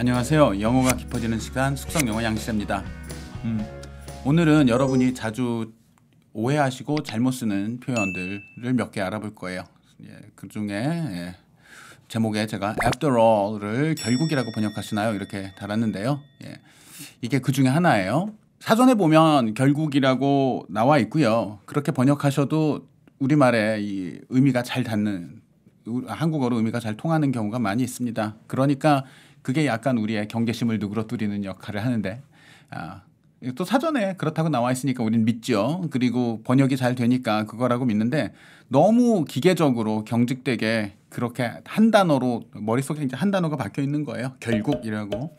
안녕하세요. 영어가 깊어지는 시간 숙성 영어 양식입니다. 음, 오늘은 여러분이 자주 오해하시고 잘못 쓰는 표현들을 몇 개 알아볼 거예요. 예, 그 중에 예, 제목에 제가 after all을 결국이라고 번역하시나요? 이렇게 달았는데요. 예, 이게 그 중에 하나예요. 사전에 보면 결국이라고 나와 있고요. 그렇게 번역하셔도 우리말에 이 의미가 잘 닿는 한국어로 의미가 잘 통하는 경우가 많이 있습니다. 그러니까 그게 약간 우리의 경계심을 누그러뜨리는 역할을 하는데 아, 또 사전에 그렇다고 나와 있으니까 우린 믿죠. 그리고 번역이 잘 되니까 그거라고 믿는데 너무 기계적으로 경직되게 그렇게 한 단어로 머릿속에 이제 한 단어가 박혀 있는 거예요. 결국이라고.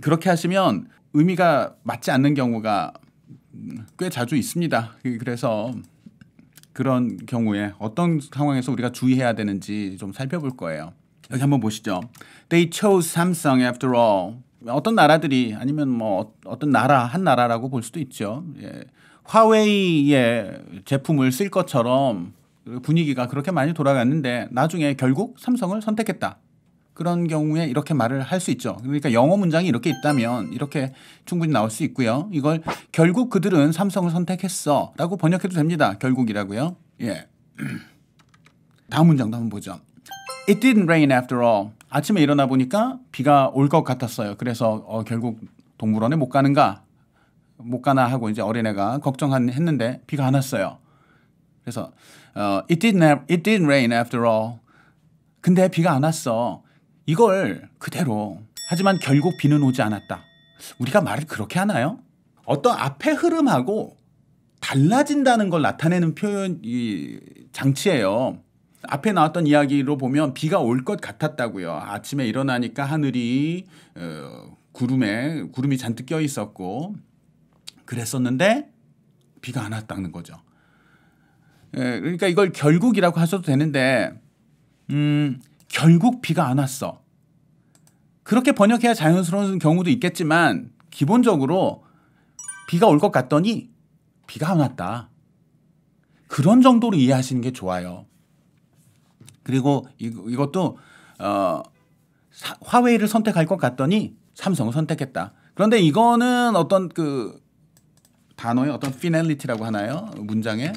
그렇게 하시면 의미가 맞지 않는 경우가 꽤 자주 있습니다. 그래서 그런 경우에 어떤 상황에서 우리가 주의해야 되는지 좀 살펴볼 거예요. 여기 한번 보시죠. They chose Samsung after all. 어떤 나라들이 아니면 뭐 어, 어떤 나라 한 나라라고 볼 수도 있죠. 예. 화웨이의 제품을 쓸 것처럼 분위기가 그렇게 많이 돌아갔는데 나중에 결국 삼성을 선택했다. 그런 경우에 이렇게 말을 할 수 있죠. 그러니까 영어 문장이 이렇게 있다면 이렇게 충분히 나올 수 있고요. 이걸 결국 그들은 삼성을 선택했어 라고 번역해도 됩니다. 결국이라고요. 예. 다음 문장도 한번 보죠. It didn't rain after all. 아침에 일어나 보니까 비가 올 것 같았어요. 그래서 어, 결국 동물원에 못 가는가 못 가나 하고 이제 어린애가 걱정했는데 비가 안 왔어요. 그래서 어, it didn't have, it didn't rain after all. 근데 비가 안 왔어. 이걸 그대로 하지만 결국 비는 오지 않았다. 우리가 말을 그렇게 하나요? 어떤 앞에 흐름하고 달라진다는 걸 나타내는 표현 이 장치예요. 앞에 나왔던 이야기로 보면 비가 올 것 같았다고요. 아침에 일어나니까 하늘이 어, 구름에 구름이 잔뜩 껴 있었고 그랬었는데 비가 안 왔다는 거죠. 에, 예, 그러니까 이걸 결국이라고 하셔도 되는데 음, 결국 비가 안 왔어. 그렇게 번역해야 자연스러운 경우도 있겠지만 기본적으로 비가 올 것 같더니 비가 안 왔다. 그런 정도로 이해하시는 게 좋아요. 그리고 이, 이것도 어, 사, 화웨이를 선택할 것 같더니 삼성을 선택했다. 그런데 이거는 어떤 그 단어의 어떤 피넬리티라고 하나요? 문장에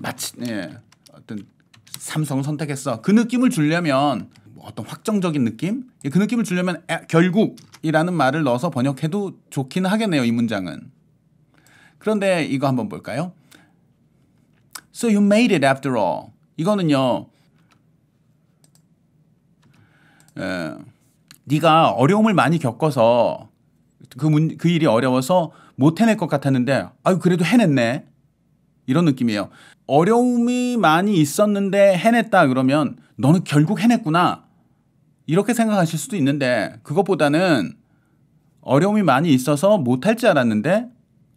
마치 예, 어떤 삼성을 선택했어. 그 느낌을 주려면 뭐 어떤 확정적인 느낌? 그 느낌을 주려면 결국이라는 말을 넣어서 번역해도 좋긴 하겠네요. 이 문장은. 그런데 이거 한번 볼까요? So you made it after all. 이거는요. 예. 네가 어려움을 많이 겪어서 그, 문, 그 일이 어려워서 못 해낼 것 같았는데 아유 그래도 해냈네 이런 느낌이에요. 어려움이 많이 있었는데 해냈다 그러면 너는 결국 해냈구나 이렇게 생각하실 수도 있는데 그것보다는 어려움이 많이 있어서 못할 줄 알았는데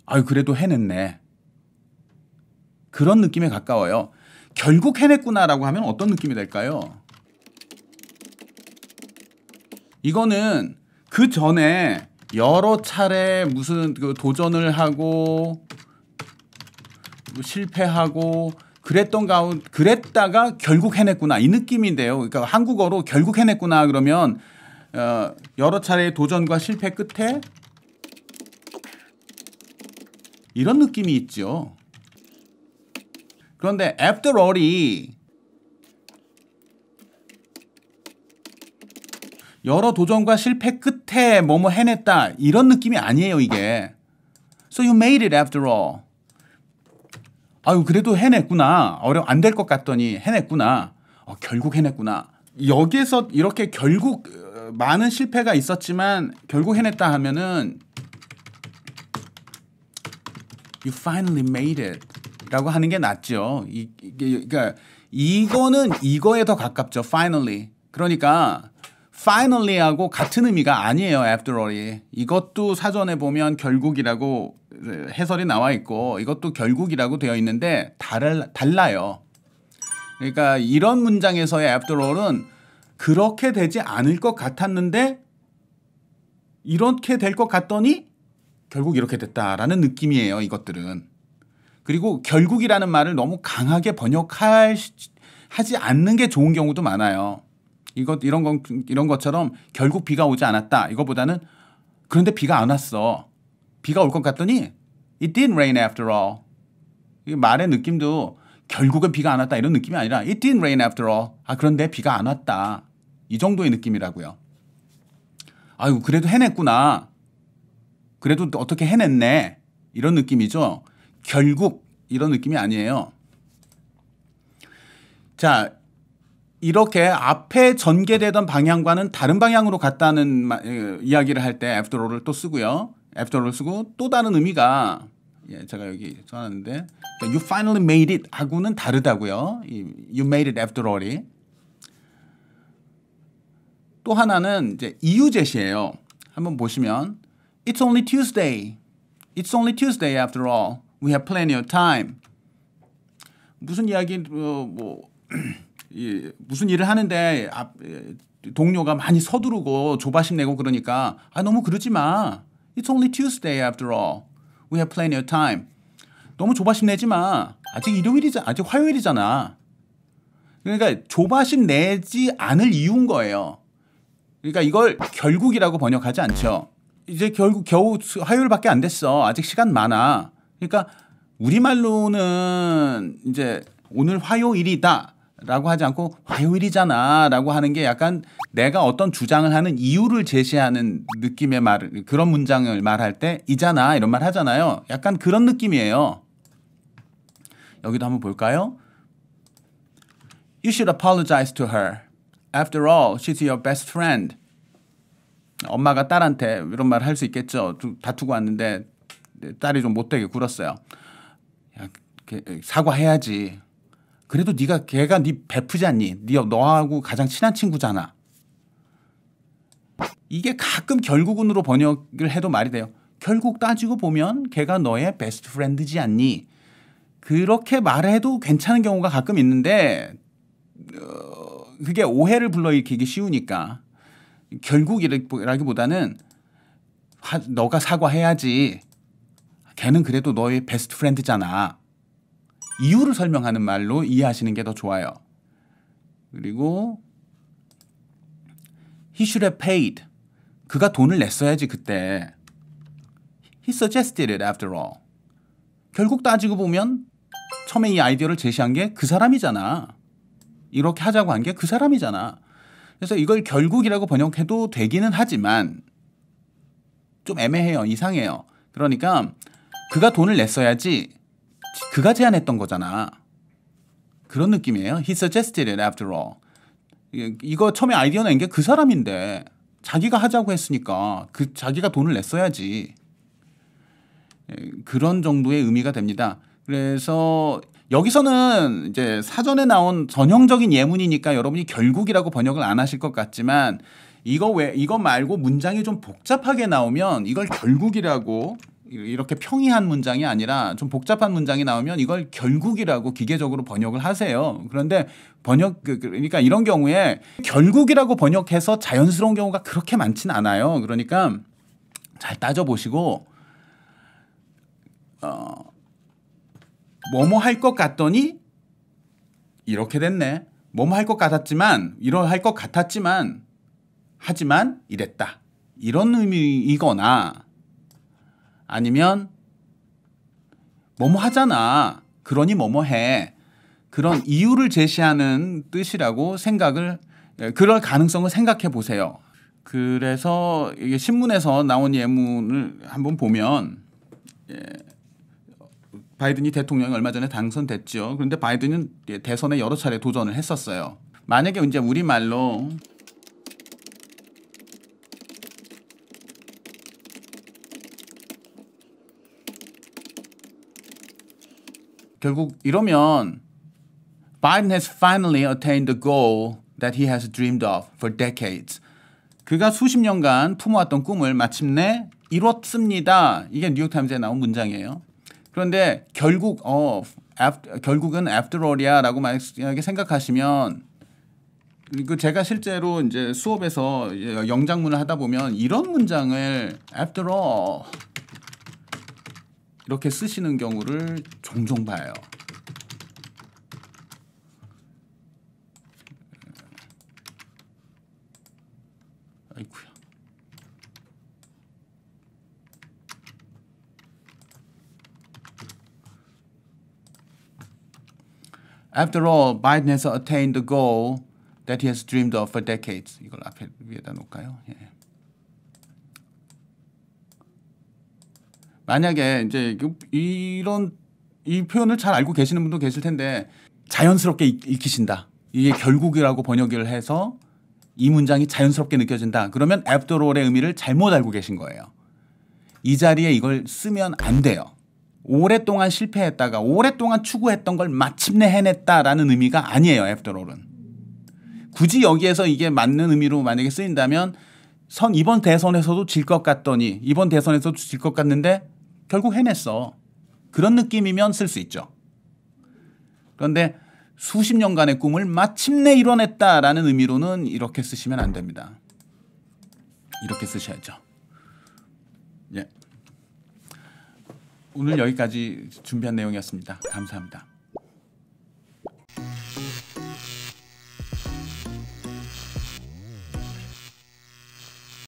아유 그래도 해냈네 그런 느낌에 가까워요. 결국 해냈구나라고 하면 어떤 느낌이 될까요? 이거는 그 전에 여러 차례 무슨 그 도전을 하고 뭐 실패하고 그랬던 가운 그랬다가 결국 해냈구나 이 느낌인데요. 그러니까 한국어로 결국 해냈구나 그러면 어, 여러 차례의 도전과 실패 끝에 이런 느낌이 있죠. 그런데 after all이 여러 도전과 실패 끝에 뭐뭐 해냈다 이런 느낌이 아니에요 이게. So you made it after all. 아유 그래도 해냈구나. 어려 안 될 것 같더니 해냈구나. 어, 결국 해냈구나. 여기에서 이렇게 결국 어, 많은 실패가 있었지만 결국 해냈다 하면은 you finally made it라고 하는 게 낫죠. 이, 게 그러니까 이거는 이거에 더 가깝죠. finally. 그러니까 finally 하고 같은 의미가 아니에요. after all이. 이것도 사전에 보면 결국이라고 해설이 나와 있고 이것도 결국이라고 되어 있는데 달, 달라요. 그러니까 이런 문장에서의 after all은 그렇게 되지 않을 것 같았는데 이렇게 될 것 같더니 결국 이렇게 됐다라는 느낌이에요. 이것들은. 그리고 결국이라는 말을 너무 강하게 번역하지 않는 게 좋은 경우도 많아요. 이것 이런 건 이런 것처럼 결국 비가 오지 않았다. 이거보다는 그런데 비가 안 왔어. 비가 올 것 같더니 it didn't rain after all. 이 말의 느낌도 결국은 비가 안 왔다 이런 느낌이 아니라 it didn't rain after all. 아 그런데 비가 안 왔다. 이 정도의 느낌이라고요. 아유 그래도 해냈구나. 그래도 어떻게 해냈네. 이런 느낌이죠. 결국 이런 느낌이 아니에요. 자, 이렇게 앞에 전개되던 방향과는 다른 방향으로 갔다는 마, 어, 이야기를 할때애프터롤를또 쓰고요. 애프터를 쓰고 또 다른 의미가 예, 제가 여기 써놨는데 그러니까 You finally made it 하고는 다르다고요. 이, you made it after all이. 또 하나는 이제 이유 제시예요. 한번 보시면 It's only Tuesday. It's only Tuesday after all. We have plenty of time. 무슨 이야기 어, 뭐 이 무슨 일을 하는데 앞, 동료가 많이 서두르고 조바심 내고 그러니까 아 너무 그러지 마. It's only Tuesday after all. We have plenty of time. 너무 조바심 내지 마. 아직 일요일이자 아직 화요일이잖아. 그러니까 조바심 내지 않을 이유인 거예요. 그러니까 이걸 결국이라고 번역하지 않죠. 이제 결국 겨우 화요일밖에 안 됐어. 아직 시간 많아. 그러니까 우리말로는 이제 오늘 화요일이다. 라고 하지 않고 화요일이잖아 라고 하는 게 약간 내가 어떤 주장을 하는 이유를 제시하는 느낌의 말 그런 문장을 말할 때 이잖아 이런 말 하잖아요 약간 그런 느낌이에요 여기도 한번 볼까요? You should apologize to her After all, she's your best friend 엄마가 딸한테 이런 말 할 수 있겠죠 다투고 왔는데 딸이 좀 못되게 굴었어요 그, 그, 사과해야지 그래도 네가 걔가 네베프않니네 너하고 가장 친한 친구잖아. 이게 가끔 결국은으로 번역을 해도 말이 돼요. 결국 따지고 보면 걔가 너의 베스트 프렌드지 않니? 그렇게 말해도 괜찮은 경우가 가끔 있는데 어, 그게 오해를 불러일으키기 쉬우니까 결국이라기보다는 너가 사과해야지. 걔는 그래도 너의 베스트 프렌드잖아. 이유를 설명하는 말로 이해하시는 게 더 좋아요. 그리고 he should have paid. 그가 돈을 냈어야지 그때. he suggested it after all. 결국 따지고 보면 처음에 이 아이디어를 제시한 게 그 사람이잖아. 이렇게 하자고 한 게 그 사람이잖아. 그래서 이걸 결국이라고 번역해도 되기는 하지만 좀 애매해요. 이상해요. 그러니까 그가 돈을 냈어야지 그가 제안했던 거잖아. 그런 느낌이에요. He suggested it after all. 이거 처음에 아이디어 낸 게 그 사람인데 자기가 하자고 했으니까 그 자기가 돈을 냈어야지. 그런 정도의 의미가 됩니다. 그래서 여기서는 이제 사전에 나온 전형적인 예문이니까 여러분이 결국이라고 번역을 안 하실 것 같지만 이거 왜 이거 말고 문장이 좀 복잡하게 나오면 이걸 결국이라고 이렇게 평이한 문장이 아니라 좀 복잡한 문장이 나오면 이걸 결국이라고 기계적으로 번역을 하세요. 그런데 번역 그, 그, 그러니까 이런 경우에 결국이라고 번역해서 자연스러운 경우가 그렇게 많진 않아요. 그러니까 잘 따져 보시고 어 뭐뭐 할 것 같더니 이렇게 됐네. 뭐뭐 할 것 같았지만 이러 할 것 같았지만 하지만 이랬다. 이런 의미이거나 아니면 뭐뭐 하잖아. 그러니 뭐뭐 해. 그런 이유를 제시하는 뜻이라고 생각을 예, 그럴 가능성을 생각해 보세요. 그래서 이게 신문에서 나온 예문을 한번 보면 예, 바이든이 대통령이 얼마 전에 당선됐죠. 그런데 바이든은 예, 대선에 여러 차례 도전을 했었어요. 만약에 이제 우리말로 결국 이러면 Biden has finally attained the goal that he has dreamed of for decades. 그가 수십 년간 품어왔던 꿈을 마침내 이뤘습니다. 이게 뉴욕타임즈에 나온 문장이에요. 그런데 결국 어 after, 결국은 after all이야라고 만약에 생각하시면 그 제가 실제로 이제 수업에서 영장문을 하다 보면 이런 문장을 after all 이렇게 쓰시는 경우를 종종 봐요. 아이쿠야. After all, Biden has attained the goal that he has dreamed of for decades. 이걸 앞에 위에다 놓을까요? 예. 만약에 이제 그 이런 이 표현을 잘 알고 계시는 분도 계실 텐데 자연스럽게 읽히신다. 이게 결국이라고 번역을 해서 이 문장이 자연스럽게 느껴진다. 그러면 afterall의 의미를 잘못 알고 계신 거예요. 이 자리에 이걸 쓰면 안 돼요. 오랫동안 실패했다가 오랫동안 추구했던 걸 마침내 해냈다라는 의미가 아니에요. afterall은. 굳이 여기에서 이게 맞는 의미로 만약에 쓰인다면 선 이번 대선에서도 질 것 같더니 이번 대선에서도 질 것 같는데 결국 해냈어. 그런 느낌이면 쓸 수 있죠. 그런데 수십 년간의 꿈을 마침내 이뤄냈다라는 의미로는 이렇게 쓰시면 안 됩니다. 이렇게 쓰셔야죠. 예. 오늘 여기까지 준비한 내용이었습니다. 감사합니다.